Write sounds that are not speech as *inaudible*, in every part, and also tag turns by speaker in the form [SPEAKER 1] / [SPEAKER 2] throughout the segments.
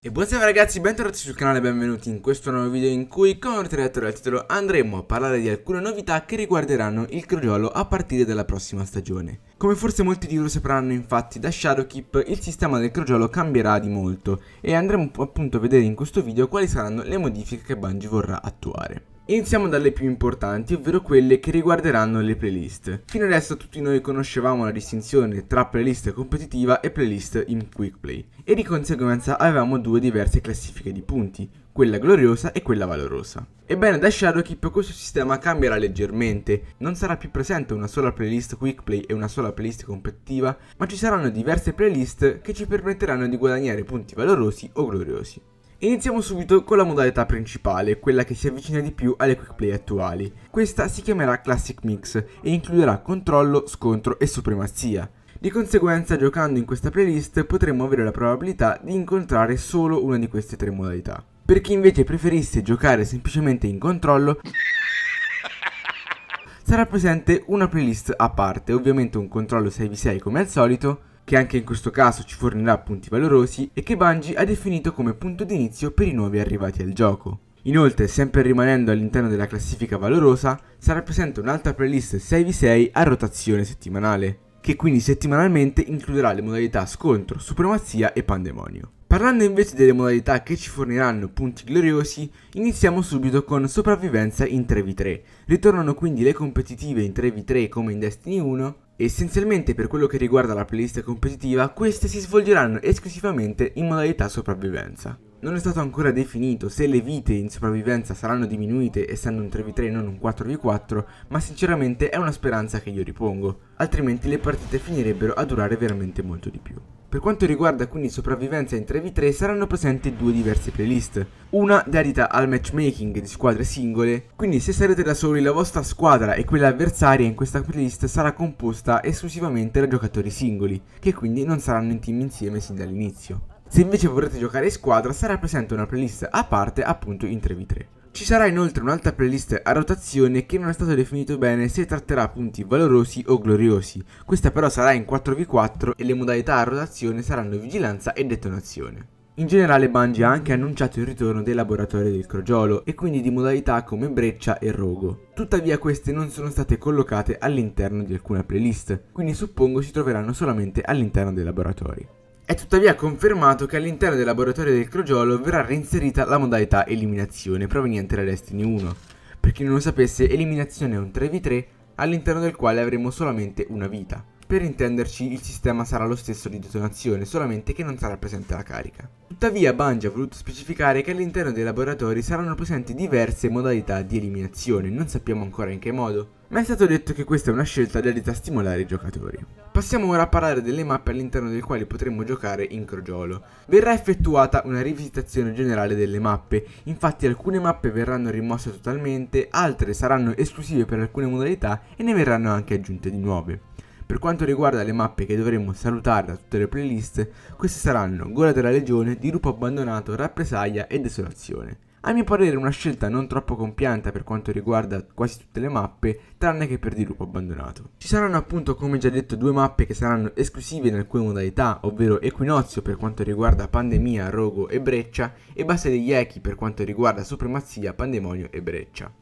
[SPEAKER 1] E buonasera ragazzi, bentornati sul canale e benvenuti in questo nuovo video in cui, come avete letto dal titolo, andremo a parlare di alcune novità che riguarderanno il crogiolo a partire dalla prossima stagione. Come forse molti di voi sapranno, infatti, da Shadowkeep il sistema del crogiolo cambierà di molto e andremo appunto a vedere in questo video quali saranno le modifiche che Bungie vorrà attuare. Iniziamo dalle più importanti, ovvero quelle che riguarderanno le playlist. Fino adesso tutti noi conoscevamo la distinzione tra playlist competitiva e playlist in quick play, e di conseguenza avevamo due diverse classifiche di punti, quella gloriosa e quella valorosa. Ebbene, da Shadowkeep questo sistema cambierà leggermente, non sarà più presente una sola playlist quick play e una sola playlist competitiva, ma ci saranno diverse playlist che ci permetteranno di guadagnare punti valorosi o gloriosi. Iniziamo subito con la modalità principale, quella che si avvicina di più alle quick play attuali. Questa si chiamerà Classic Mix e includerà controllo, scontro e supremazia. Di conseguenza, giocando in questa playlist potremo avere la probabilità di incontrare solo una di queste tre modalità. Per chi invece preferisse giocare semplicemente in controllo, *laughs* sarà presente una playlist a parte, ovviamente un controllo 6v6 come al solito, che anche in questo caso ci fornirà punti valorosi e che Bungie ha definito come punto d'inizio per i nuovi arrivati al gioco. Inoltre, sempre rimanendo all'interno della classifica valorosa, sarà presente un'altra playlist 6v6 a rotazione settimanale, che quindi settimanalmente includerà le modalità scontro, supremazia e pandemonio. Parlando invece delle modalità che ci forniranno punti gloriosi, iniziamo subito con sopravvivenza in 3v3. Ritornano quindi le competitive in 3v3 come in Destiny 1, Essenzialmente per quello che riguarda la playlist competitiva, queste si svolgeranno esclusivamente in modalità sopravvivenza. Non è stato ancora definito se le vite in sopravvivenza saranno diminuite essendo un 3v3 e non un 4v4, ma sinceramente è una speranza che io ripongo, altrimenti le partite finirebbero a durare veramente molto di più. Per quanto riguarda quindi sopravvivenza in 3v3 saranno presenti due diverse playlist, una dedita al matchmaking di squadre singole, quindi se sarete da soli la vostra squadra e quella avversaria in questa playlist sarà composta esclusivamente da giocatori singoli, che quindi non saranno in team insieme sin dall'inizio. Se invece vorrete giocare in squadra sarà presente una playlist a parte appunto in 3v3. Ci sarà inoltre un'altra playlist a rotazione che non è stato definito bene se tratterà punti valorosi o gloriosi, questa però sarà in 4v4 e le modalità a rotazione saranno vigilanza e detonazione. In generale Bungie ha anche annunciato il ritorno dei laboratori del crogiolo e quindi di modalità come breccia e rogo. Tuttavia queste non sono state collocate all'interno di alcuna playlist, quindi suppongo si troveranno solamente all'interno dei laboratori. È tuttavia confermato che all'interno del laboratorio del crogiolo verrà reinserita la modalità eliminazione proveniente da Destiny 1. Per chi non lo sapesse, eliminazione è un 3v3 all'interno del quale avremo solamente una vita. Per intenderci, il sistema sarà lo stesso di detonazione, solamente che non sarà presente la carica. Tuttavia Bungie ha voluto specificare che all'interno dei laboratori saranno presenti diverse modalità di eliminazione, non sappiamo ancora in che modo, ma è stato detto che questa è una scelta dedita a stimolare i giocatori. Passiamo ora a parlare delle mappe all'interno delle quali potremo giocare in crogiolo. Verrà effettuata una rivisitazione generale delle mappe, infatti alcune mappe verranno rimosse totalmente, altre saranno esclusive per alcune modalità e ne verranno anche aggiunte di nuove. Per quanto riguarda le mappe che dovremmo salutare da tutte le playlist, queste saranno Gola della Legione, Dirupo Abbandonato, Rappresaglia e Desolazione. A mio parere una scelta non troppo compianta per quanto riguarda quasi tutte le mappe, tranne che per Dirupo abbandonato. Ci saranno appunto, come già detto, due mappe che saranno esclusive in alcune modalità, ovvero Equinozio per quanto riguarda Pandemia, Rogo e Breccia, e Base degli Echi per quanto riguarda Supremazia, Pandemonio e Breccia.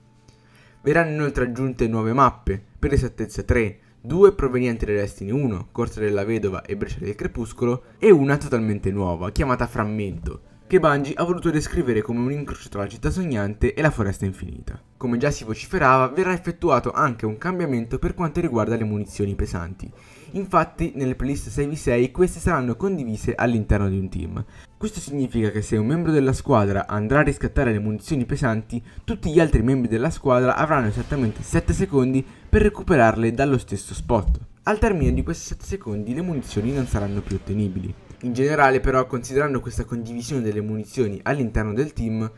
[SPEAKER 1] Verranno inoltre aggiunte nuove mappe, per esattezza 3, due provenienti da Destiny 1, Corsa della Vedova e Breccia del Crepuscolo, e una totalmente nuova, chiamata Frammento, che Bungie ha voluto descrivere come un incrocio tra la città sognante e la foresta infinita. Come già si vociferava, verrà effettuato anche un cambiamento per quanto riguarda le munizioni pesanti, Infatti nelle playlist 6v6 queste saranno condivise all'interno di un team. Questo significa che se un membro della squadra andrà a riscattare le munizioni pesanti, tutti gli altri membri della squadra avranno esattamente 7 secondi per recuperarle dallo stesso spot. Al termine di questi 7 secondi le munizioni non saranno più ottenibili. In generale però, considerando questa condivisione delle munizioni all'interno del team,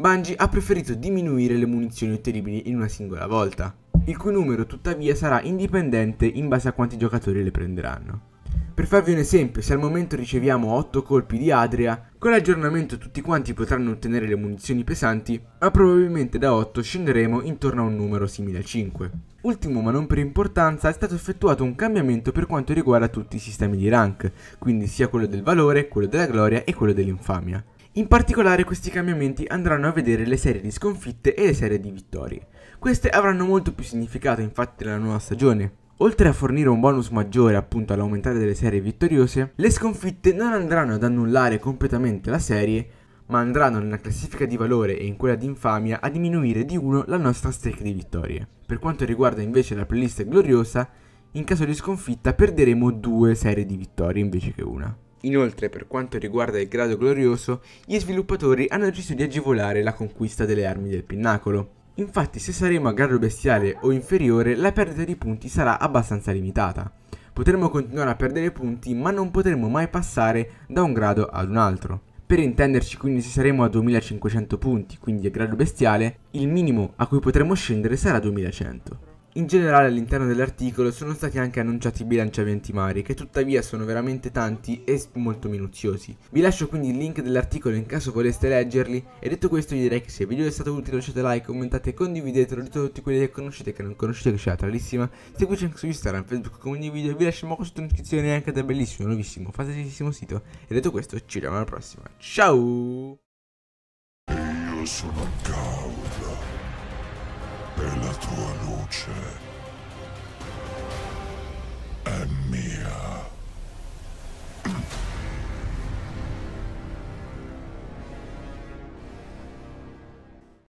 [SPEAKER 1] Bungie ha preferito diminuire le munizioni ottenibili in una singola volta, il cui numero tuttavia sarà indipendente in base a quanti giocatori le prenderanno. Per farvi un esempio, se al momento riceviamo 8 colpi di Adria, con l'aggiornamento tutti quanti potranno ottenere le munizioni pesanti, ma probabilmente da 8 scenderemo intorno a un numero simile a 5. Ultimo ma non per importanza è stato effettuato un cambiamento per quanto riguarda tutti i sistemi di rank, quindi sia quello del valore, quello della gloria e quello dell'infamia. In particolare questi cambiamenti andranno a vedere le serie di sconfitte e le serie di vittorie. Queste avranno molto più significato infatti nella nuova stagione. Oltre a fornire un bonus maggiore appunto all'aumentare delle serie vittoriose, le sconfitte non andranno ad annullare completamente la serie, ma andranno nella classifica di valore e in quella di infamia a diminuire di 1 la nostra streak di vittorie. Per quanto riguarda invece la playlist gloriosa, in caso di sconfitta perderemo 2 serie di vittorie invece che una. Inoltre, per quanto riguarda il grado glorioso, gli sviluppatori hanno deciso di agevolare la conquista delle armi del pinnacolo. Infatti, se saremo a grado bestiale o inferiore, la perdita di punti sarà abbastanza limitata. Potremo continuare a perdere punti, ma non potremo mai passare da un grado ad un altro. Per intenderci quindi se saremo a 2500 punti, quindi a grado bestiale, il minimo a cui potremo scendere sarà 2100. In generale all'interno dell'articolo sono stati anche annunciati bilanciamenti mari, che tuttavia sono veramente tanti e molto minuziosi. Vi lascio quindi il link dell'articolo in caso voleste leggerli, e detto questo vi direi che se il video è stato utile lasciate like, commentate e condividetelo, dite a tutti quelli che conoscete e che non conoscete che c'è la tralissima, seguiteci anche su Instagram, Facebook come ogni video, vi lasciamo qua sotto in descrizione anche del bellissimo, nuovissimo, fantasissimo sito, e detto questo ci vediamo alla prossima, ciao! Io sono Gaul, e la tua luce.